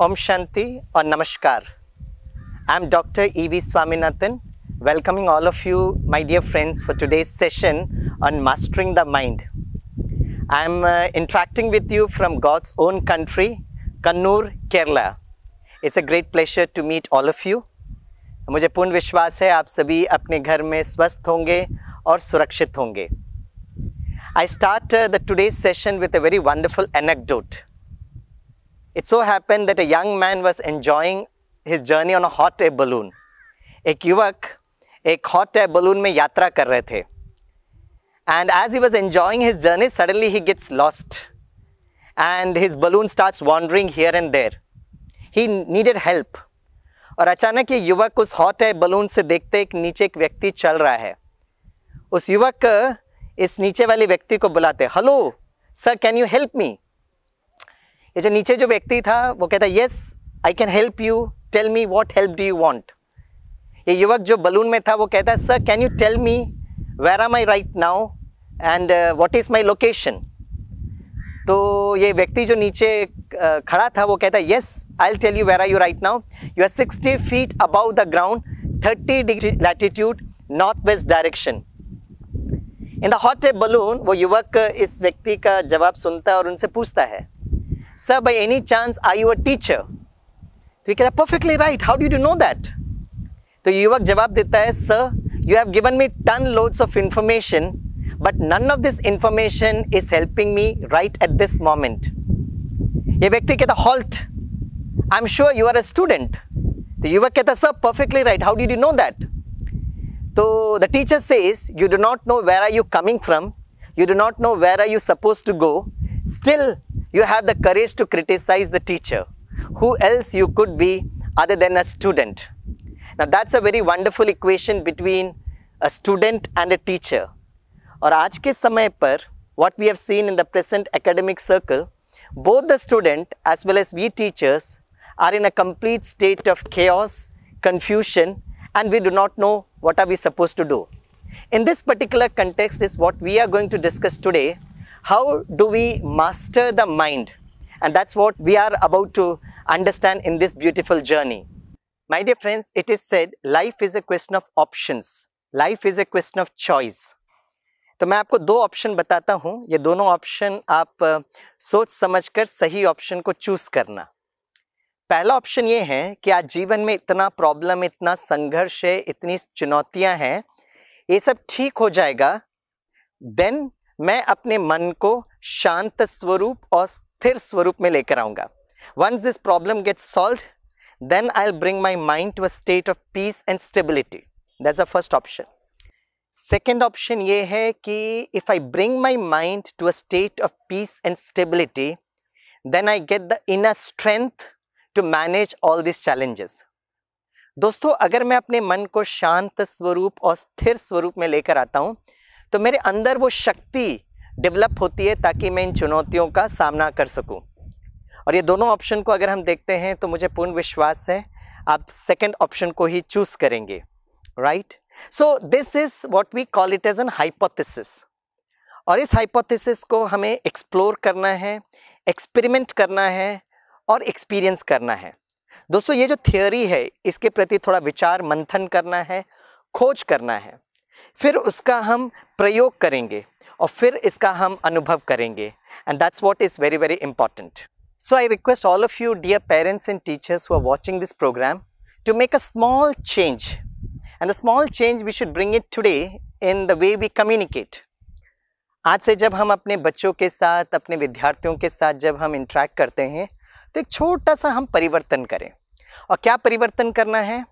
Om Shanti or Namaskar. I'm Dr. E.V. Swaminathan, welcoming all of you, my dear friends, for today's session on Mastering the Mind. I'm uh, interacting with you from God's own country, Kannur, Kerala. It's a great pleasure to meet all of you. मुझे पूर्ण विश्वास है आप सभी अपने घर में स्वस्थ होंगे और सुरक्षित होंगे I start uh, the today's session with a very wonderful anecdote. It so happened that a young man was enjoying his journey on a hot air balloon. एक युवक एक hot air balloon में यात्रा कर रहे थे and as he was enjoying his journey suddenly he gets lost and his balloon starts wandering here and there he needed help और अचानक ये युवक उस हॉट एयर बलून से देखते एक नीचे एक व्यक्ति चल रहा है उस युवक इस नीचे वाले व्यक्ति को बुलाते hello sir can you help me ये जो नीचे जो व्यक्ति था वो कहता है yes I can help you tell me what help do you want ये युवक जो बलून में था वो कहता है sir can you tell me where are my right now and what is my location तो ये व्यक्ति जो नीचे खड़ा था वो कहता है yes I tell you where are you right now you are sixty feet above the ground thirty degree latitude north west direction in the hot air balloon वो युवक इस व्यक्ति का जवाब सुनता है और उनसे पूछता है Sir, by any chance, are you a teacher? तो ये कहता है perfectly right how do you know that तो युवक जवाब देता है sir you have given me ton loads of information but none of this information is helping me right at this moment ये व्यक्ति कहता halt I am sure you are a student तो युवक कहता sir perfectly right how do you know that तो the teacher says you do not know where are you coming from you do not know where are you suppose to go still you have the courage to criticize the teacher. Who else you could be other than a student? Now that's a very wonderful equation between a student and a teacher. Or आज के समय what we have seen in the present academic circle, both the student as well as we teachers are in a complete state of chaos, confusion and we do not know what are we supposed to do. In this particular context is what we are going to discuss today how do we master the mind? And that's what we are about to understand in this beautiful journey. My dear friends, it is said life is a question of options. Life is a question of choice. तो मैं आपको दो option बताता हूँ ये दोनों option आप सोच समझकर सही ऑप्शन को चूज़ करना पहला ऑप्शन ये है कि आज जीवन में इतना प्रॉब्लम इतना संघर्ष है इतनी चुनौतियाँ हैं ये सब ठीक हो जाएगा देन मैं अपने मन को शांत स्वरूप और स्थिर स्वरूप में लेकर आऊँगा once this problem gets solve then I'll bring my mind to a state of peace and stability that a first option second option ये है कि if I bring my mind to a state of peace and stability then I get the inner strength to manage all this challenges दोस्तों अगर मैं अपने मन को शांत स्वरूप और स्थिर स्वरूप में लेकर आता हूँ तो मेरे अंदर वो शक्ति डेवलप होती है ताकि मैं इन चुनौतियों का सामना कर सकूं और ये दोनों ऑप्शन को अगर हम देखते हैं तो मुझे पूर्ण विश्वास है आप सेकंड ऑप्शन को ही चूज़ करेंगे right so this is what we call it as an hypothesis और इस हाइपोथेसिस को हमें एक्सप्लोर करना है एक्सपेरिमेंट करना है और एक्सपीरियंस करना है दोस्तों ये जो थियोरी है इसके प्रति थोड़ा विचार मंथन करना है खोज करना है फिर उसका हम प्रयोग करेंगे और फिर इसका हम अनुभव करेंगे and that's what is very very important so I request all of you dear parents and teachers who are watching this program to make a small change and a small change we should bring it today in the way we communicate आज से जब हम अपने बच्चों के साथ अपने विद्यार्थियों के साथ जब हम इंट्रैक्ट करते हैं तो एक छोटा सा हम परिवर्तन करें और क्या परिवर्तन करना है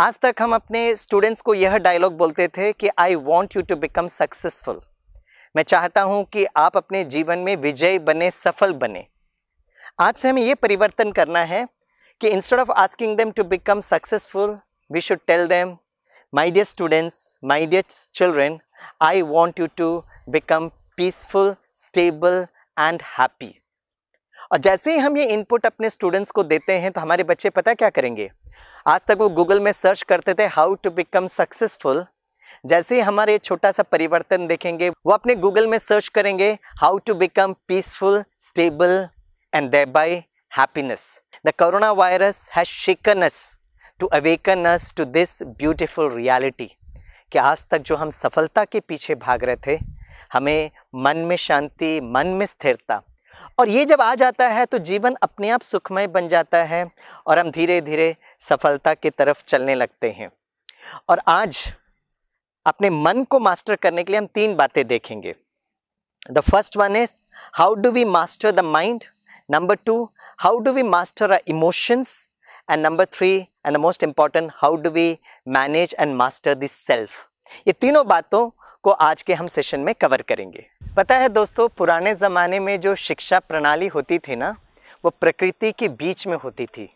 आज तक हम अपने स्टूडेंट्स को यह डायलॉग बोलते थे कि I want you to become successful मैं चाहता हूँ कि आप अपने जीवन में विजय बने सफल बने आज से हमें यह परिवर्तन करना है कि instead of asking them to become successful we should tell them my dear students my dear children I want you to become peaceful stable and happy और जैसे ही हम ये इनपुट अपने स्टूडेंट्स को देते हैं तो हमारे बच्चे पता क्या करेंगे आज तक वो गूगल में सर्च करते थे हाउ टू बिकम सक्सेसफुल जैसे ही हमारे छोटा सा परिवर्तन देखेंगे वो अपने गूगल में सर्च करेंगे how to become peaceful stable and thereby happiness. The corona virus shaken us to awaken us to this beautiful reality कि आज तक जो हम सफलता के पीछे भाग रहे थे हमें मन में शांति मन में स्थिरता और ये जब आ जाता है तो जीवन अपने आप सुखमय बन जाता है और हम धीरे धीरे सफलता की तरफ चलने लगते हैं और आज अपने मन को मास्टर करने के लिए हम तीन बातें देखेंगे the first one is how do we master the mind number two how do we master our emotions and number three and the most important how do we manage and master this self ये तीनों बातों को आज के हम session में cover करेंगे पता है दोस्तों पुराने ज़माने में जो शिक्षा प्रणाली होती थी ना वो प्रकृति के बीच में होती थी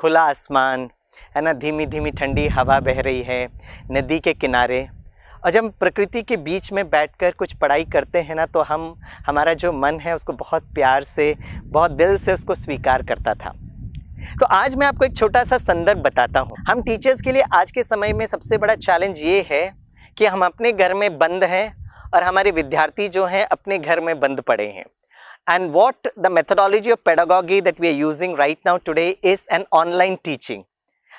खुला आसमान है ना धीमी धीमी ठंडी हवा बह रही है नदी के किनारे और जब प्रकृति के बीच में बैठकर कुछ पढ़ाई करते हैं ना तो हम हमारा जो मन है उसको बहुत प्यार से बहुत दिल से उसको स्वीकार करता था तो आज मैं आपको एक छोटा सा संदर्भ बताता हूँ हम टीचर्स के लिए आज के समय में सबसे बड़ा चैलेंज ये है कि हम अपने घर में बंद हैं और हमारे विद्यार्थी जो हैं अपने घर में बंद पड़े हैं and what the methodology of pedagogy that we are using right now today is an online teaching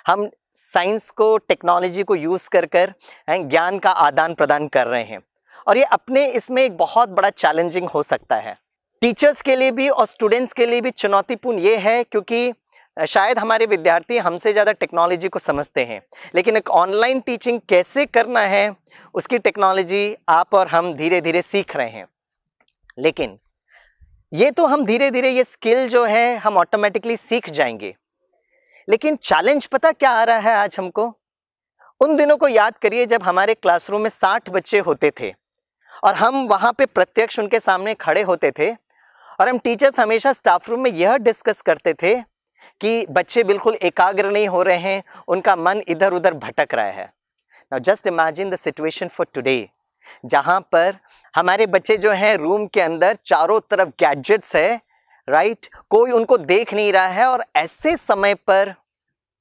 हम साइंस को टेक्नोलॉजी को यूज़ कर कर ज्ञान का आदान प्रदान कर रहे हैं और ये अपने इसमें एक बहुत बड़ा चैलेंजिंग हो सकता है टीचर्स के लिए भी और स्टूडेंट्स के लिए भी चुनौतीपूर्ण ये है क्योंकि शायद हमारे विद्यार्थी हमसे ज़्यादा टेक्नोलॉजी को समझते हैं लेकिन एक ऑनलाइन टीचिंग कैसे करना है उसकी टेक्नोलॉजी आप और हम धीरे धीरे सीख रहे हैं लेकिन ये तो हम धीरे धीरे ये स्किल जो है हम ऑटोमेटिकली सीख जाएंगे लेकिन चैलेंज पता क्या आ रहा है आज हमको उन दिनों को याद करिए जब हमारे क्लासरूम में साठ बच्चे होते थे और हम वहाँ पे प्रत्यक्ष उनके सामने खड़े होते थे और हम टीचर्स हमेशा स्टाफ रूम में यह डिस्कस करते थे कि बच्चे बिल्कुल एकाग्र नहीं हो रहे हैं उनका मन इधर उधर भटक रहा है now just imagine the situation for today जहाँ पर हमारे बच्चे जो हैं रूम के अंदर चारों तरफ गैजेट्स है राइट right? कोई उनको देख नहीं रहा है और ऐसे समय पर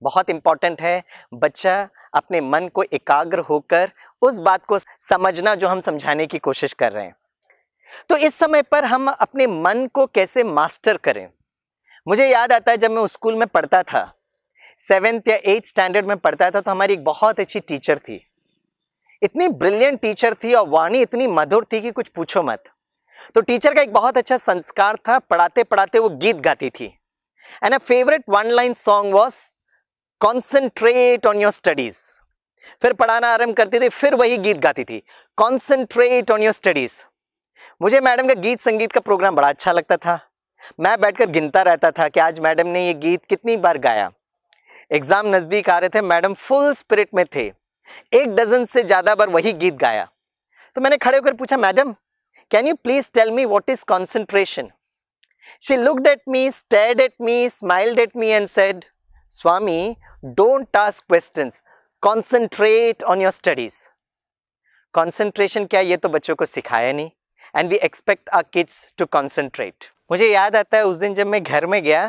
बहुत इम्पॉर्टेंट है बच्चा अपने मन को एकाग्र होकर उस बात को समझना जो हम समझाने की कोशिश कर रहे हैं तो इस समय पर हम अपने मन को कैसे मास्टर करें मुझे याद आता है जब मैं स्कूल में पढ़ता था सेवेंथ या एट्थ स्टैंडर्ड में पढ़ता था तो हमारी एक बहुत अच्छी टीचर थी इतनी ब्रिलियंट टीचर थी और वाणी इतनी मधुर थी कि कुछ पूछो मत तो टीचर का एक बहुत अच्छा संस्कार था पढ़ाते पढ़ाते वो गीत गाती थी and a favourite one line song was concentrate on your studies फिर पढ़ाना आरंभ करती थी फिर वही गीत गाती थी कॉन्सेंट्रेट ऑन योर स्टडीज मुझे मैडम का गीत संगीत का प्रोग्राम बड़ा अच्छा लगता था मैं बैठकर गिनता रहता था कि आज मैडम ने ये गीत कितनी बार गाया एग्ज़ाम नज़दीक आ रहे थे मैडम फुल स्पिरिट में थे एक डजन से ज़्यादा बार वही गीत गाया तो मैंने खड़े होकर पूछा madam can you please tell me what is concentration she looked at me stared at me smiled at me and said Swami don't ask question concentrate on your studies concentration क्या ये तो बच्चों को सिखाया नहीं and we expect our kids to concentrate मुझे याद आता है उस दिन जब मैं घर में गया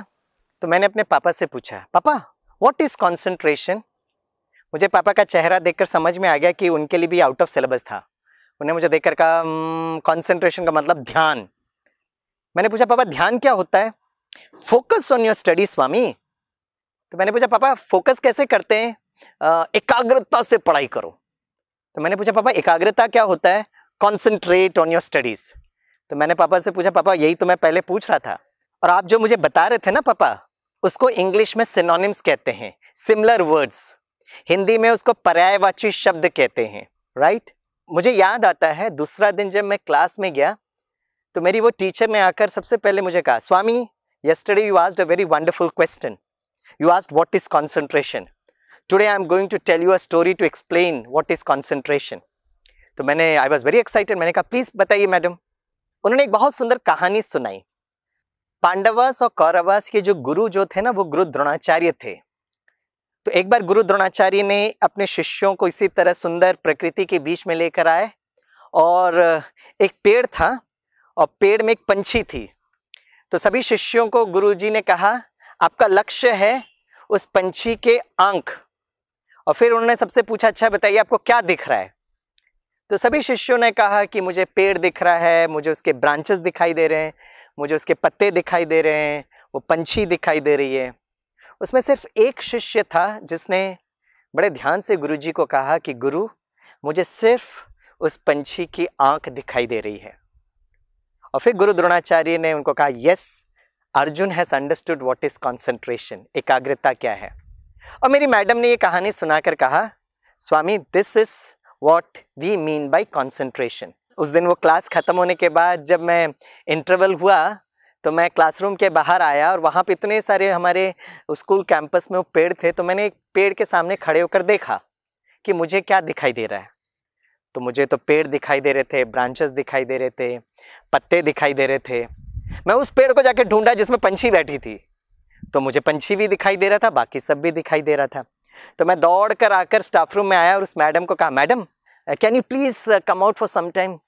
तो मैंने अपने पापा से पूछा पापा वॉट इज़ कॉन्सेंट्रेशन मुझे पापा का चेहरा देखकर समझ में आ गया कि उनके लिए भी आउट ऑफ सिलेबस था उन्हें मुझे देखकर कहा कॉन्सेंट्रेशन हम्म, का मतलब ध्यान मैंने पूछा पापा ध्यान क्या होता है focus on your study Swami तो मैंने पूछा पापा फोकस कैसे करते हैं एकाग्रता से पढ़ाई करो तो मैंने पूछा पापा एकाग्रता क्या होता है कॉन्सेंट्रेट ऑन योर स्टडीज़ तो मैंने पापा से पूछा पापा यही तो मैं पहले पूछ रहा था और आप जो मुझे बता रहे थे ना पापा उसको इंग्लिश में सिनोनिम्स कहते हैं सिमिलर वर्ड्स हिंदी में उसको पर्यायवाची शब्द कहते हैं राइट मुझे याद आता है दूसरा दिन जब मैं क्लास में गया तो मेरी वो टीचर ने आकर सबसे पहले मुझे कहा Swami yesterday you asked a very wonderful question you asked what is concentration today I am going to tell you a story to explain what is concentration तो मैंने आई वॉज वेरी एक्साइटेड मैंने कहा प्लीज़ बताइए madam उन्होंने एक बहुत सुंदर कहानी सुनाई पांडवास और कौरवास के जो गुरु जो थे ना वो गुरु द्रोणाचार्य थे तो एक बार गुरु द्रोणाचार्य ने अपने शिष्यों को इसी तरह सुंदर प्रकृति के बीच में लेकर आए और एक पेड़ था और पेड़ में एक पंछी थी तो सभी शिष्यों को गुरुजी ने कहा आपका लक्ष्य है उस पंछी के आंख और फिर उन्होंने सबसे पूछा अच्छा बताइए आपको क्या दिख रहा है तो सभी शिष्यों ने कहा कि मुझे पेड़ दिख रहा है मुझे उसके ब्रांचेस दिखाई दे रहे हैं मुझे उसके पत्ते दिखाई दे रहे हैं वो पंछी दिखाई दे रही है उसमें सिर्फ एक शिष्य था जिसने बड़े ध्यान से गुरुजी को कहा कि गुरु मुझे सिर्फ उस पंछी की आंख दिखाई दे रही है और फिर गुरु द्रोणाचार्य ने उनको कहा yes Arjun has understood what is concentration एकाग्रता क्या है और मेरी मैडम ने ये कहानी सुनाकर कहा Swami this is what we mean by concentration उस दिन वो क्लास ख़त्म होने के बाद जब मैं इंटरवल हुआ तो मैं क्लासरूम के बाहर आया और वहाँ पे इतने सारे हमारे स्कूल कैंपस में वो पेड़ थे तो मैंने एक पेड़ के सामने खड़े होकर देखा कि मुझे क्या दिखाई दे रहा है तो मुझे तो पेड़ दिखाई दे रहे थे ब्रांचेस दिखाई दे रहे थे पत्ते दिखाई दे रहे थे मैं उस पेड़ को जाके ढूंढा जिसमें पंछी बैठी थी तो मुझे पंछी भी दिखाई दे रहा था बाकी सब भी दिखाई दे रहा था तो मैं दौड़ कर आकर स्टाफ रूम में आया और उस मैडम को कहा madam can you please come out for some time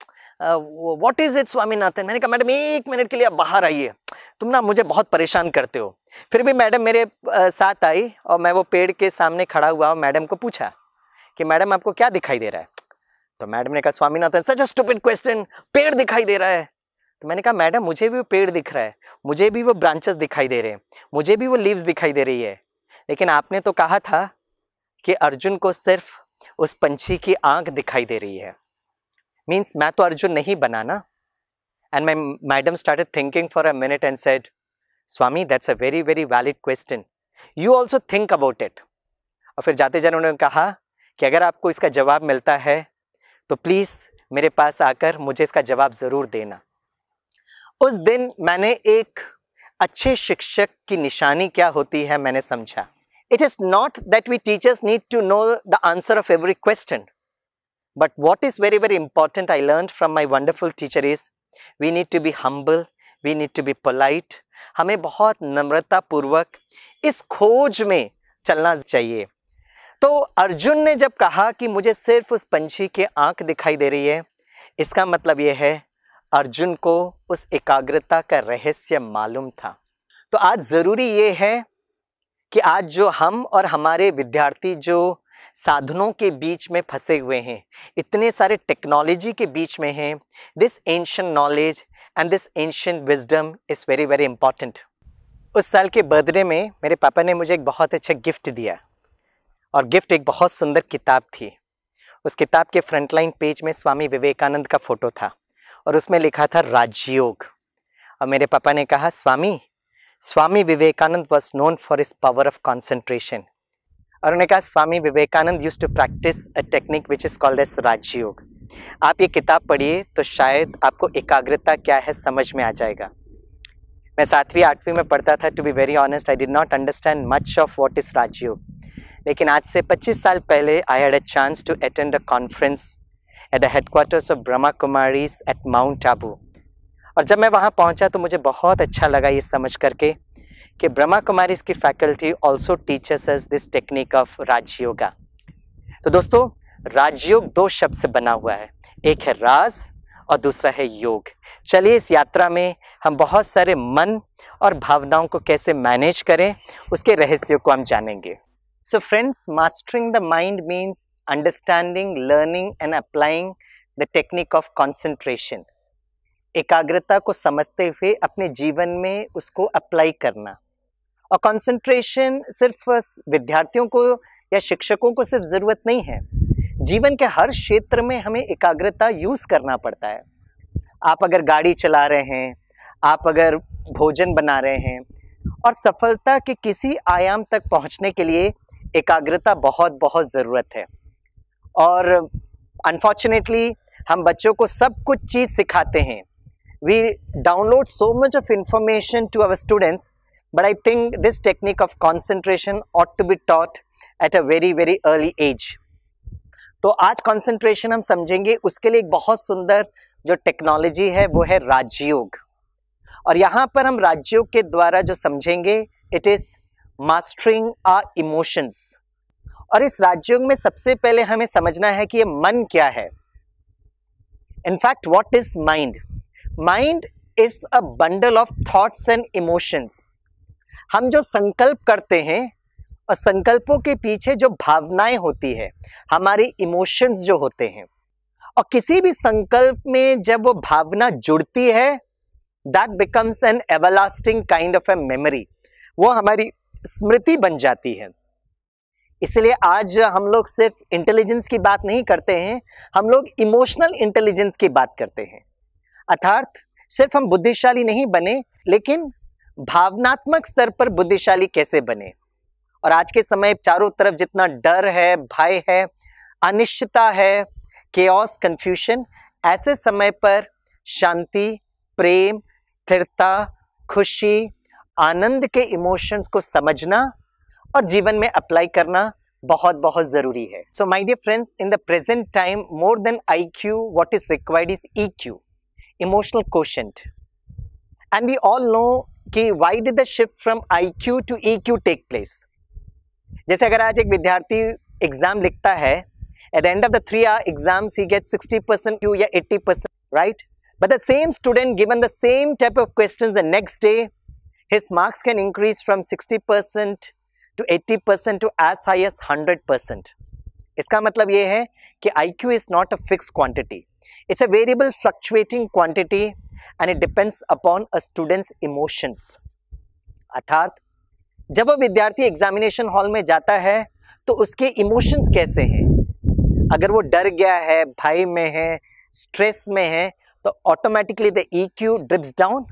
what is it Swaminathan मैंने कहा मैडम एक मिनट के लिए बाहर आइए तुम ना मुझे बहुत परेशान करते हो फिर भी मैडम मेरे uh, साथ आई और मैं वो पेड़ के सामने खड़ा हुआ और मैडम को पूछा कि मैडम आपको क्या दिखाई दे रहा है तो मैडम ने कहा Swaminathan such a stupid question पेड़ दिखाई दे रहा है तो मैंने कहा मैडम मुझे भी वो पेड़ दिख रहा है मुझे भी वो ब्रांचेस दिखाई दे रहे हैं मुझे भी वो लीव्स दिखाई दे रही है लेकिन आपने तो कहा था कि अर्जुन को सिर्फ उस पंछी की आंख दिखाई दे रही है मीन्स मैं तो अर्जुन नहीं बना ना and my madam started thinking for a minute and said Swami that's a very very valid question you also think about it और फिर जाते जाने उन्होंने कहा कि अगर आपको इसका जवाब मिलता है तो प्लीज़ मेरे पास आकर मुझे इसका जवाब ज़रूर देना उस दिन मैंने एक अच्छे शिक्षक की निशानी क्या होती है मैंने समझा It is not that we teachers need to know the answer of every question. But what is very, very important I learned from my wonderful teacher is we need to be humble, we need to be polite. हमें बहुत नम्रता पूर्वक इस खोज में चलना चाहिए तो अर्जुन ने जब कहा कि मुझे सिर्फ उस पंछी के आंख दिखाई दे रही है इसका मतलब यह है अर्जुन को उस एकाग्रता का रहस्य मालूम था तो आज ज़रूरी यह है कि आज जो हम और हमारे विद्यार्थी जो साधनों के बीच में फंसे हुए हैं इतने सारे टेक्नोलॉजी के बीच में हैं this ancient knowledge and this ancient wisdom is very very important उस साल के बर्थडे में मेरे पापा ने मुझे एक बहुत अच्छा गिफ्ट दिया और गिफ्ट एक बहुत सुंदर किताब थी उस किताब के फ्रंटलाइन पेज में स्वामी विवेकानंद का फ़ोटो था और उसमें लिखा था राजयोग और मेरे पापा ने कहा स्वामी Swami Vivekanand was known for his power of concentration. Aruneka Swami Vivekanand used to practice a technique which is called as Raj Yoga. आप ये किताब पढ़िए तो शायद आपको एकाग्रता क्या है समझ में आ जाएगा मैं सातवीं आठवीं में पढ़ता था to be very honest I did not understand much of what is Rajyog लेकिन आज से 25 साल पहले I had a chance to attend a conference at the headquarters of Brahma Kumaris at Mount Abu और जब मैं वहाँ पहुँचा तो मुझे बहुत अच्छा लगा ये समझ करके कि ब्रह्मा कुमारी की faculty also teachers as this technique of Rajyoga तो दोस्तों राजयोग दो शब्द से बना हुआ है एक है राज और दूसरा है योग चलिए इस यात्रा में हम बहुत सारे मन और भावनाओं को कैसे मैनेज करें उसके रहस्यों को हम जानेंगे so friends mastering the mind means understanding learning and applying the technique of concentration एकाग्रता को समझते हुए अपने जीवन में उसको अप्लाई करना और कंसंट्रेशन सिर्फ विद्यार्थियों को या शिक्षकों को सिर्फ ज़रूरत नहीं है जीवन के हर क्षेत्र में हमें एकाग्रता यूज़ करना पड़ता है आप अगर गाड़ी चला रहे हैं आप अगर भोजन बना रहे हैं और सफलता के किसी आयाम तक पहुंचने के लिए एकाग्रता बहुत बहुत ज़रूरत है और अनफॉर्चुनेटली हम बच्चों को सब कुछ चीज़ सिखाते हैं we download so much of information to our students but I think this technique of concentration ought to be taught at a very very early age. to aaj concentration hum samjhenge uske liye ek bahut sundar jo technology hai wo hai rajyog aur yahan par hum rajyog ke dwara jo samjhenge it is mastering our emotions और इस राज्योग में सबसे पहले हमें समझना है कि ये मन क्या है in fact what is mind mind is a bundle of thoughts and emotions हम जो संकल्प करते हैं और संकल्पों के पीछे जो भावनाएं होती है हमारे इमोशंस जो होते हैं और किसी भी संकल्प में जब वो भावना जुड़ती है that becomes an everlasting kind of a memory वो हमारी स्मृति बन जाती है इसलिए आज हम लोग सिर्फ इंटेलिजेंस की बात नहीं करते हैं हम लोग इमोशनल इंटेलिजेंस की बात करते हैं अर्थात सिर्फ हम बुद्धिशाली नहीं बने लेकिन भावनात्मक स्तर पर बुद्धिशाली कैसे बने और आज के समय चारों तरफ जितना डर है भय है अनिश्चितता है के कंफ्यूशन ऐसे समय पर शांति प्रेम स्थिरता खुशी आनंद के इमोशंस को समझना और जीवन में अप्लाई करना बहुत बहुत ज़रूरी है so my dear friends in the present time more than I Q what is required is E Q emotional quotient. And we all know कि why did the shift from IQ to EQ take place? जैसे अगर आज एक विद्यार्थी exam लिखता है at the end of the three R exams he get 60 percent Q या 80 percent right but the same student given the same type of question the next day his marks can increase from 60% to 80% to as high as 100%. इसका मतलब ये है कि IQ is not a fixed quantity. It's a variable fluctuating quantity and it depends upon a student's emotions. अर्थात जब वो विद्यार्थी examination hall में जाता है तो उसके इमोशंस कैसे हैं अगर वो डर गया है भाई में है स्ट्रेस में है तो automatically the E Q drips down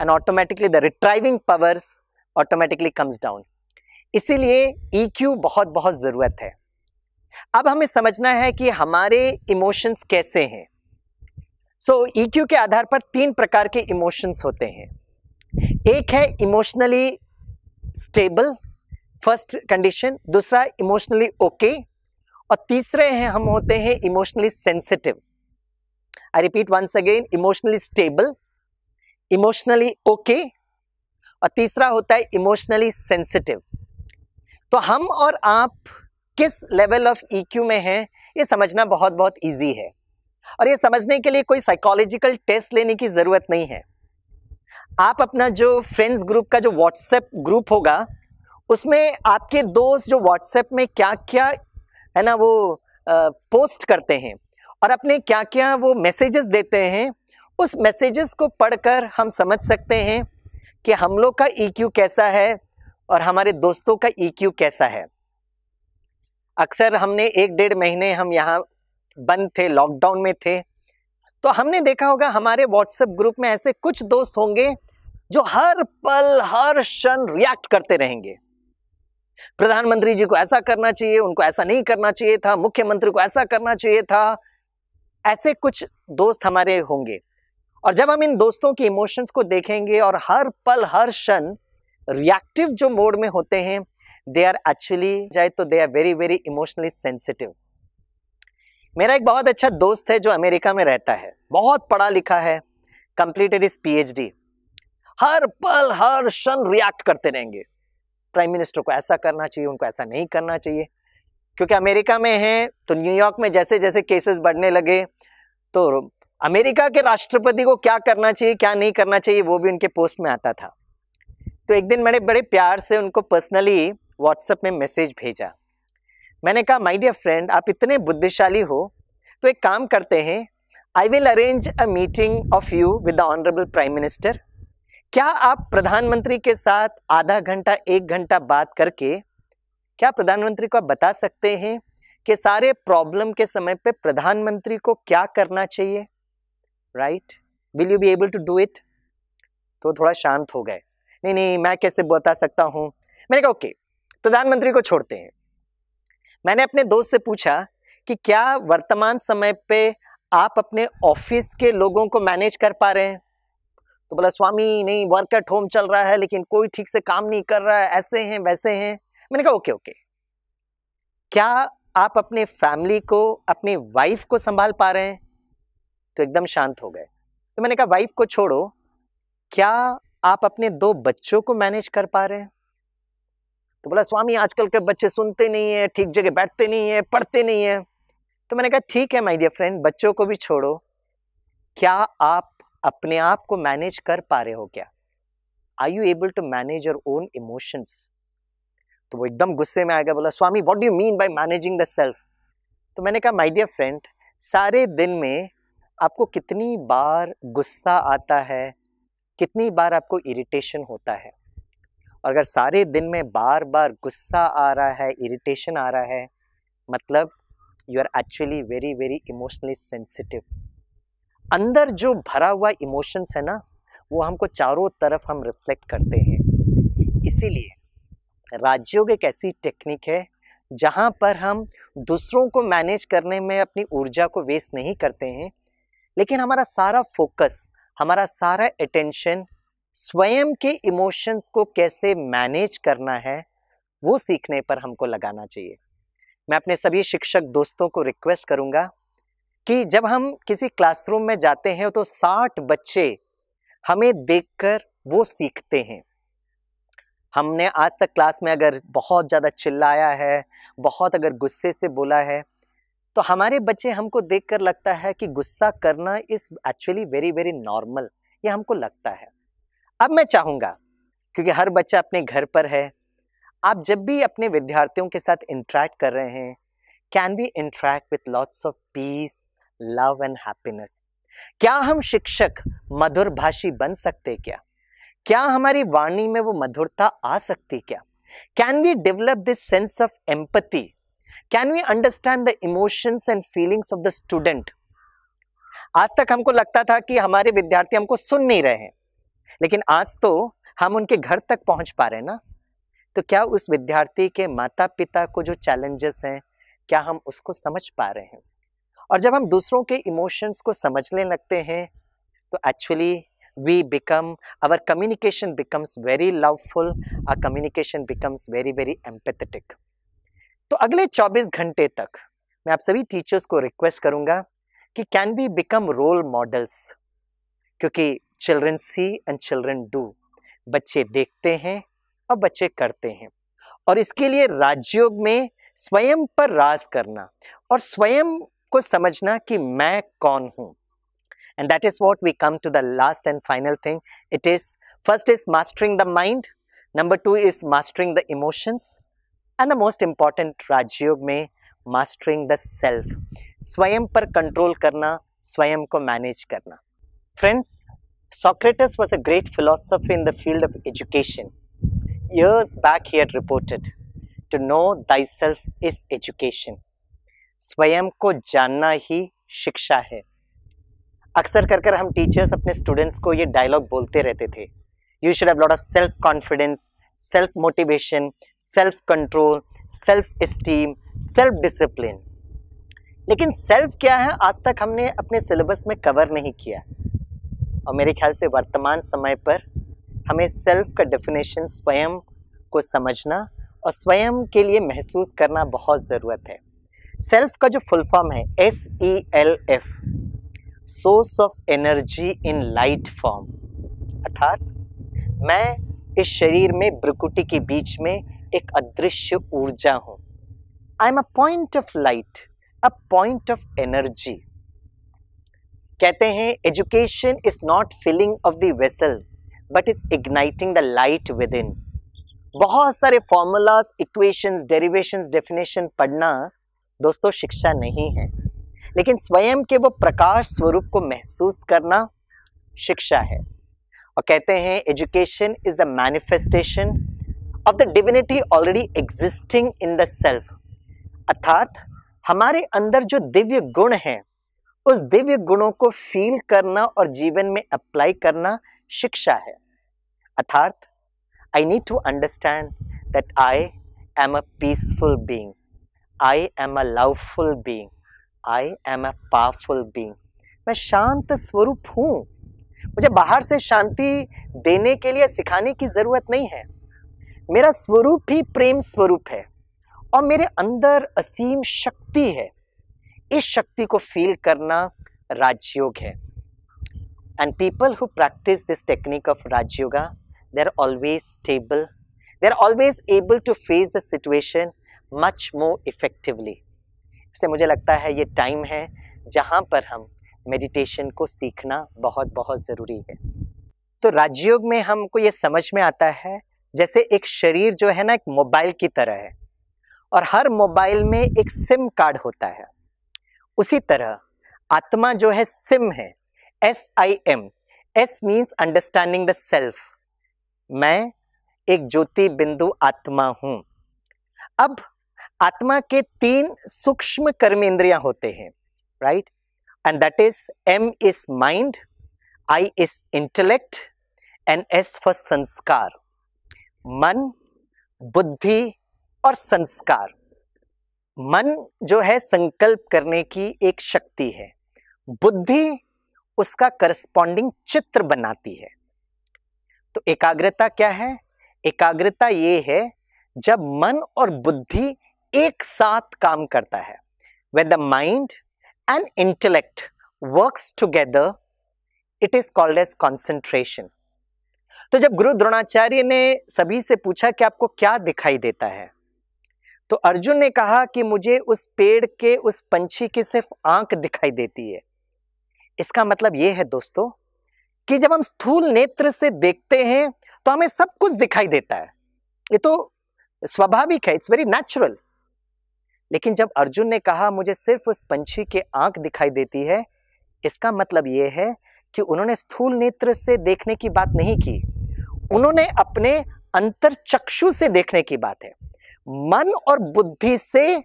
and automatically the retrieving powers automatically comes down इसीलिए ई e क्यू बहुत बहुत ज़रूरत है अब हमें समझना है कि हमारे इमोशंस कैसे हैं सो so, ईक्यू e के आधार पर तीन प्रकार के इमोशंस होते हैं एक है इमोशनली स्टेबल फर्स्ट कंडीशन दूसरा इमोशनली ओके और तीसरे हैं हम होते हैं emotionally sensitive I repeat once again emotionally stable emotionally okay और तीसरा होता है इमोशनली सेंसिटिव तो हम और आप किस लेवल ऑफ ईक्यू में है ये समझना बहुत बहुत इजी है और ये समझने के लिए कोई साइकोलॉजिकल टेस्ट लेने की ज़रूरत नहीं है आप अपना जो फ्रेंड्स ग्रुप का जो व्हाट्सएप ग्रुप होगा उसमें आपके दोस्त जो व्हाट्सएप में क्या क्या है ना वो आ, पोस्ट करते हैं और अपने क्या क्या वो मैसेजेस देते हैं उस मैसेजेस को पढ़कर हम समझ सकते हैं कि हम लोग का ईक्यू e कैसा है और हमारे दोस्तों का ईक्यू e कैसा है अक्सर हमने एक डेढ़ महीने हम यहाँ बंद थे लॉकडाउन में थे तो हमने देखा होगा हमारे व्हाट्सएप ग्रुप में ऐसे कुछ दोस्त होंगे जो हर पल हर क्षण रिएक्ट करते रहेंगे प्रधानमंत्री जी को ऐसा करना चाहिए उनको ऐसा नहीं करना चाहिए था मुख्यमंत्री को ऐसा करना चाहिए था ऐसे कुछ दोस्त हमारे होंगे और जब हम इन दोस्तों के इमोशंस को देखेंगे और हर पल हर क्षण रिएक्टिव जो मोड में होते हैं दे आर एक्चुअली जाए तो they are very very emotionally sensitive मेरा एक बहुत अच्छा दोस्त है जो अमेरिका में रहता है बहुत पढ़ा लिखा है completed his P H D हर पल हर क्षण रिएक्ट करते रहेंगे प्राइम मिनिस्टर को ऐसा करना चाहिए उनको ऐसा नहीं करना चाहिए क्योंकि अमेरिका में है तो न्यूयॉर्क में जैसे जैसे केसेस बढ़ने लगे तो अमेरिका के राष्ट्रपति को क्या करना चाहिए क्या नहीं करना चाहिए वो भी उनके पोस्ट में आता था तो एक दिन मैंने बड़े प्यार से उनको पर्सनली व्हाट्सएप में मैसेज भेजा मैंने कहा माय डियर फ्रेंड आप इतने बुद्धिशाली हो तो एक काम करते हैं I will arrange a meeting of you with the honourable prime minister क्या आप प्रधानमंत्री के साथ आधा घंटा एक घंटा बात करके क्या प्रधानमंत्री को आप बता सकते हैं कि सारे प्रॉब्लम के समय पे प्रधानमंत्री को क्या करना चाहिए right will you be able to do it तो थोड़ा शांत हो गए नहीं नहीं मैं कैसे बता सकता हूँ मैंने कहा ओके okay, प्रधानमंत्री को छोड़ते हैं मैंने अपने दोस्त से पूछा कि क्या वर्तमान समय पे आप अपने ऑफिस के लोगों को मैनेज कर पा रहे हैं तो बोला स्वामी नहीं वर्क एट होम चल रहा है लेकिन कोई ठीक से काम नहीं कर रहा है ऐसे हैं वैसे हैं मैंने कहा ओके ओके क्या आप अपने फैमिली को अपनी वाइफ को संभाल पा रहे हैं तो एकदम शांत हो गए तो मैंने कहा वाइफ को छोड़ो क्या आप अपने दो बच्चों को मैनेज कर पा रहे हैं तो बोला स्वामी आजकल के बच्चे सुनते नहीं है ठीक जगह बैठते नहीं है पढ़ते नहीं है तो मैंने कहा ठीक है माय डियर फ्रेंड बच्चों को भी छोड़ो क्या आप अपने आप को मैनेज कर पा रहे हो क्या I you able to manage your own emotions तो वो एकदम गुस्से में आ गया बोला Swami what do mean by managing the self तो मैंने कहा माई डियर फ्रेंड सारे दिन में आपको कितनी बार गुस्सा आता है कितनी बार आपको इरिटेशन होता है और अगर सारे दिन में बार बार गुस्सा आ रहा है इरिटेशन आ रहा है मतलब you are actually very very emotionally sensitive अंदर जो भरा हुआ इमोशंस है ना वो हमको चारों तरफ हम रिफ्लेक्ट करते हैं इसीलिए राजयोग एक ऐसी टेक्निक है जहाँ पर हम दूसरों को मैनेज करने में अपनी ऊर्जा को वेस्ट नहीं करते हैं लेकिन हमारा सारा फोकस हमारा सारा अटेंशन स्वयं के इमोशंस को कैसे मैनेज करना है वो सीखने पर हमको लगाना चाहिए मैं अपने सभी शिक्षक दोस्तों को रिक्वेस्ट करूंगा कि जब हम किसी क्लासरूम में जाते हैं तो 60 बच्चे हमें देखकर वो सीखते हैं हमने आज तक क्लास में अगर बहुत ज़्यादा चिल्लाया है बहुत अगर गुस्से से बोला है तो हमारे बच्चे हमको देखकर लगता है कि गुस्सा करना is actually very very normal ये हमको लगता है अब मैं चाहूँगा क्योंकि हर बच्चा अपने घर पर है आप जब भी अपने विद्यार्थियों के साथ इंट्रैक्ट कर रहे हैं can be interact with lots of peace love and happiness क्या हम शिक्षक मधुर भाषी बन सकते क्या क्या हमारी वाणी में वो मधुरता आ सकती क्या can we develop this sense of empathy can we understand the emotions and feelings of the student आज तक हमको लगता था कि हमारे विद्यार्थी हमको सुन नहीं रहे हैं लेकिन आज तो हम उनके घर तक पहुंच पा रहे हैं ना तो क्या उस विद्यार्थी के माता पिता को जो चैलेंजेस हैं क्या हम उसको समझ पा रहे हैं और जब हम दूसरों के इमोशंस को समझने लगते हैं तो actually we become our communication becomes very loveful or communication becomes very very empathetic तो अगले 24 घंटे तक मैं आप सभी टीचर्स को रिक्वेस्ट करूंगा कि can we become role models क्योंकि children see and children do बच्चे देखते हैं और बच्चे करते हैं और इसके लिए राजयोग में स्वयं पर राज करना और स्वयं को समझना कि मैं कौन हूँ and that is what we come to the last and final thing it is first is mastering the mind number two is mastering the emotions and the most important Rajyoga में मास्टरिंग द सेल्फ स्वयं पर control करना स्वयं को manage करना friends Socrates was a great philosopher in the field of education. Years back he had reported, to know thyself is education. स्वयं को जानना ही शिक्षा है अक्सर कर कर हम टीचर्स अपने स्टूडेंट्स को ये डायलॉग बोलते रहते थे you should have lot of self confidence self motivation self control self esteem self discipline लेकिन सेल्फ क्या है आज तक हमने अपने सिलेबस में कवर नहीं किया और मेरे ख्याल से वर्तमान समय पर हमें सेल्फ का डेफिनेशन स्वयं को समझना और स्वयं के लिए महसूस करना बहुत ज़रूरत है सेल्फ का जो फुल फॉर्म है S E L F source of energy in light form अर्थात मैं इस शरीर में ब्रकुटी के बीच में एक अदृश्य ऊर्जा हूँ I am a point of light a point of energy कहते हैं education is not filling of the vessel but it's igniting the light within बहुत सारे फॉर्मूलाज इक्वेशंस डेरिवेशंस डेफिनेशन पढ़ना दोस्तों शिक्षा नहीं है लेकिन स्वयं के वो प्रकाश स्वरूप को महसूस करना शिक्षा है और कहते हैं education is the manifestation of the divinity already existing in the self अर्थात हमारे अंदर जो दिव्य गुण हैं उस दिव्य गुणों को फील करना और जीवन में अप्लाई करना शिक्षा है अर्थात I need to understand that I am a peaceful being I am a loveful being I am a powerful being मैं शांत स्वरूप हूँ मुझे बाहर से शांति देने के लिए सिखाने की ज़रूरत नहीं है मेरा स्वरूप ही प्रेम स्वरूप है और मेरे अंदर असीम शक्ति है इस शक्ति को फील करना राजयोग है and people who practise this technique of Rajyoga they are always stable they are always able to face the situation much more effectively इससे मुझे लगता है ये टाइम है जहाँ पर हम मेडिटेशन को सीखना बहुत बहुत ज़रूरी है तो राजयोग में हमको ये समझ में आता है जैसे एक शरीर जो है ना एक मोबाइल की तरह है और हर मोबाइल में एक सिम कार्ड होता है उसी तरह आत्मा जो है सिम है S I M S means understanding the self मैं एक ज्योति बिंदु आत्मा हूं अब आत्मा के तीन सूक्ष्म कर्म इंद्रियां होते हैं right and that is M is mind I is intellect and S for sanskar मन बुद्धि और संस्कार मन जो है संकल्प करने की एक शक्ति है बुद्धि उसका करस्पॉन्डिंग चित्र बनाती है तो एकाग्रता क्या है एकाग्रता ये है जब मन और बुद्धि एक साथ काम करता है when the mind and intellect works together it is called as concentration तो जब गुरु द्रोणाचार्य ने सभी से पूछा कि आपको क्या दिखाई देता है तो अर्जुन ने कहा कि मुझे उस पेड़ के उस पंछी की सिर्फ आंख दिखाई देती है इसका मतलब यह है दोस्तों कि जब हम स्थूल नेत्र से देखते हैं तो हमें सब कुछ दिखाई देता है ये तो स्वाभाविक है इट्स वेरी नेचुरल लेकिन जब अर्जुन ने कहा मुझे सिर्फ उस पंछी के आंख दिखाई देती है इसका मतलब यह है कि उन्होंने स्थूल नेत्र से देखने की बात नहीं की उन्होंने अपने अंतर चक्षु से देखने की बात है मन और बुद्धि से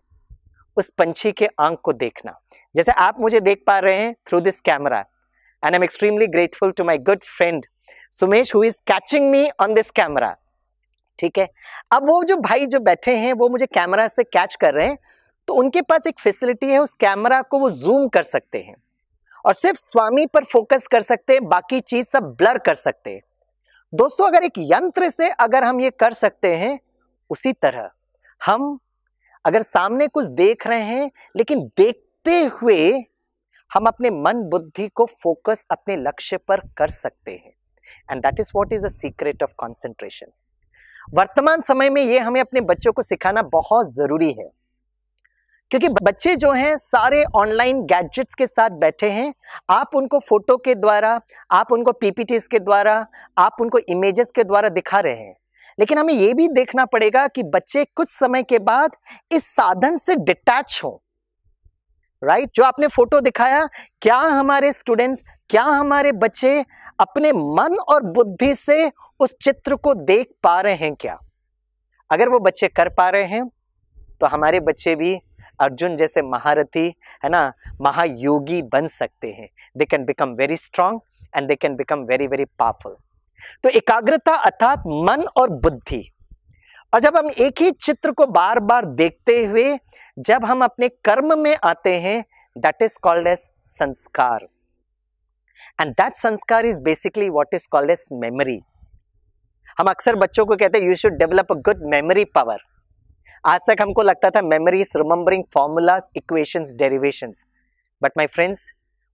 उस पंछी के आंख को देखना जैसे आप मुझे देख पा रहे हैं through this camera and I am extremely grateful to my good friend Sumesh who is catching me on this camera ठीक है अब वो जो भाई जो बैठे हैं वो मुझे कैमरा से कैच कर रहे हैं तो उनके पास एक फैसिलिटी है उस कैमरा को वो जूम कर सकते हैं और सिर्फ स्वामी पर फोकस कर सकते हैं बाकी चीज सब ब्लर कर सकते हैं दोस्तों अगर एक यंत्र से अगर हम ये कर सकते हैं उसी तरह हम अगर सामने कुछ देख रहे हैं लेकिन देखते हुए हम अपने मन बुद्धि को फोकस अपने लक्ष्य पर कर सकते हैं and that is what is a secret of concentration वर्तमान समय में ये हमें अपने बच्चों को सिखाना बहुत जरूरी है क्योंकि बच्चे जो हैं सारे ऑनलाइन गैजेट्स के साथ बैठे हैं आप उनको फोटो के द्वारा आप उनको पीपीटीज के द्वारा आप उनको इमेजेस के द्वारा दिखा रहे हैं लेकिन हमें ये भी देखना पड़ेगा कि बच्चे कुछ समय के बाद इस साधन से डिटैच हो राइट right? जो आपने फोटो दिखाया क्या हमारे स्टूडेंट्स क्या हमारे बच्चे अपने मन और बुद्धि से उस चित्र को देख पा रहे हैं क्या अगर वो बच्चे कर पा रहे हैं तो हमारे बच्चे भी अर्जुन जैसे महारथी है ना महायोगी बन सकते हैं they can become very strong and they can become very very powerful तो एकाग्रता अर्थात मन और बुद्धि और जब हम एक ही चित्र को बार बार देखते हुए जब हम अपने कर्म में आते हैं that is called as sanskar and that sanskar is basically what is called as memory हम अक्सर बच्चों को कहते हैं you should develop a good memory power आज तक हमको लगता था memories remembering formulas equations derivations but my friends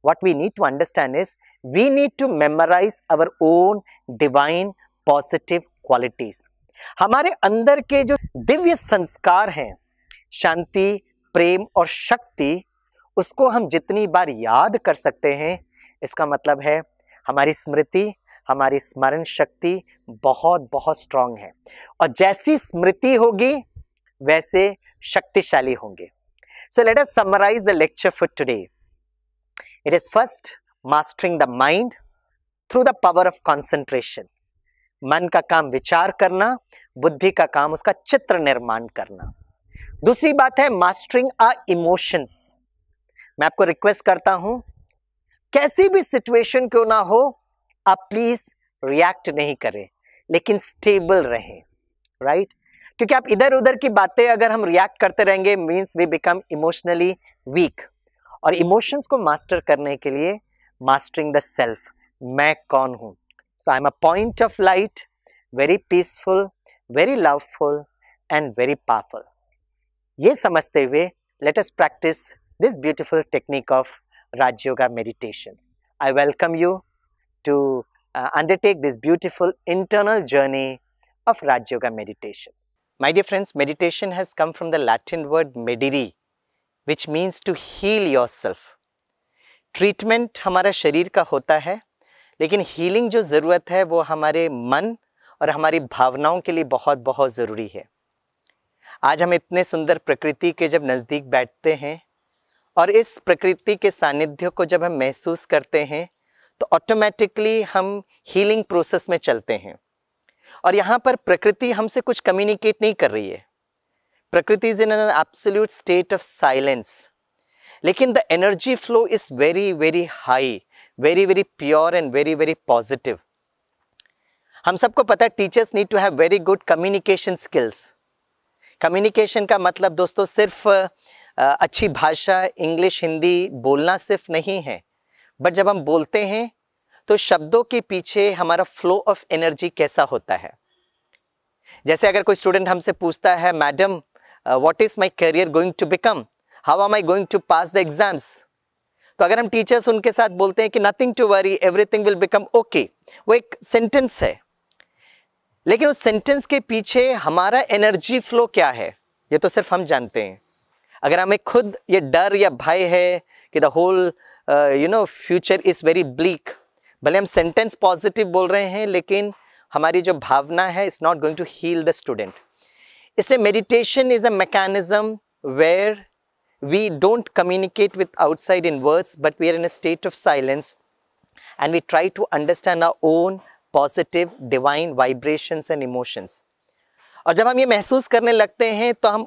what we need to understand is we need to memorize our own divine positive qualities. हमारे अंदर के जो दिव्य संस्कार हैं शांति प्रेम और शक्ति उसको हम जितनी बार याद कर सकते हैं इसका मतलब है हमारी स्मृति हमारी स्मरण शक्ति बहुत बहुत स्ट्रांग है और जैसी स्मृति होगी वैसे शक्तिशाली होंगे so let us summarise the lecture for today it is first mastering the mind through the power of concentration मन का काम विचार करना बुद्धि का काम उसका चित्र निर्माण करना दूसरी बात है मास्टरिंग अ इमोशंस मैं आपको रिक्वेस्ट करता हूं कैसी भी सिचुएशन क्यों ना हो आप प्लीज रिएक्ट नहीं करें लेकिन स्टेबल रहें राइट right? क्योंकि आप इधर उधर की बातें अगर हम रिएक्ट करते रहेंगे means we become emotionally weak और इमोशंस को मास्टर करने के लिए mastering the self. मैं कौन हूँ So I'm a point of light, very peaceful, very loveful, and very powerful. ये समझते हुए let us practice this beautiful technique of Raj Yoga meditation. I welcome you to uh, undertake this beautiful internal journey of Raj Yoga meditation. My dear friends, meditation has come from the Latin word mediri, which means to heal yourself. Treatment हमारा शरीर का होता है लेकिन healing जो ज़रूरत है वो हमारे मन और हमारी भावनाओं के लिए बहुत बहुत ज़रूरी है आज हम इतने सुंदर प्रकृति के जब नज़दीक बैठते हैं और इस प्रकृति के सानिध्य को जब हम महसूस करते हैं तो ऑटोमेटिकली हम हीलिंग प्रोसेस में चलते हैं और यहाँ पर प्रकृति हमसे कुछ कम्युनिकेट नहीं कर रही है प्रकृति is in an absolute state of silence लेकिन the energy flow is very very high very very pure and very very positive हम सबको पता है teachers need to have very good communication skills communication का मतलब दोस्तों सिर्फ अच्छी भाषा इंग्लिश हिंदी बोलना सिर्फ नहीं है बट जब हम बोलते हैं तो शब्दों के पीछे हमारा फ्लो ऑफ एनर्जी कैसा होता है जैसे अगर कोई स्टूडेंट हमसे पूछता है madam what is my career going to become how am I going to pass the exams तो अगर हम टीचर्स उनके साथ बोलते हैं कि nothing to worry everything will become okay वो एक सेंटेंस है लेकिन उस सेंटेंस के पीछे हमारा एनर्जी फ्लो क्या है ये तो सिर्फ हम जानते हैं अगर हमें खुद ये डर या भय है कि the whole you know future is very bleak भले हम सेंटेंस पॉजिटिव बोल रहे हैं लेकिन हमारी जो भावना है is not going to heal the student इसलिए meditation is a mechanism where we don't communicate with outside in words, but we are in a state of silence and we try to understand our own positive divine vibrations and emotions और जब हम ये महसूस करने लगते हैं तो हम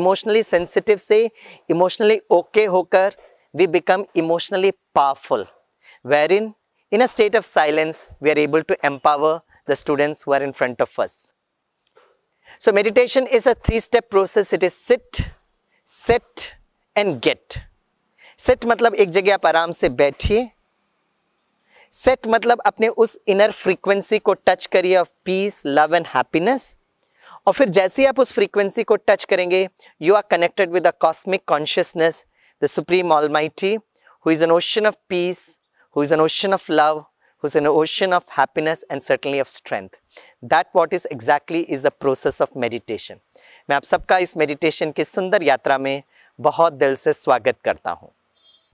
इमोशनली सेंसिटिव से इमोशनली ओके okay होकर we become emotionally powerful where in in a state of silence we are able to empower the students who are in front of us so meditation is a three step process it is sit set and get set मतलब एक जगह आप आराम से बैठिए set मतलब अपने उस इनर फ्रीक्वेंसी को टच करिए of peace love and happiness और फिर जैसे ही आप उस फ्रीक्वेंसी को टच करेंगे you are connected with a cosmic consciousness the supreme almighty who is an ocean of peace who is an ocean of love who is an ocean of happiness and certainly of strength that what is exactly is the process of meditation मैं आप सबका इस meditation की सुंदर यात्रा में बहुत दिल से स्वागत करता हूँ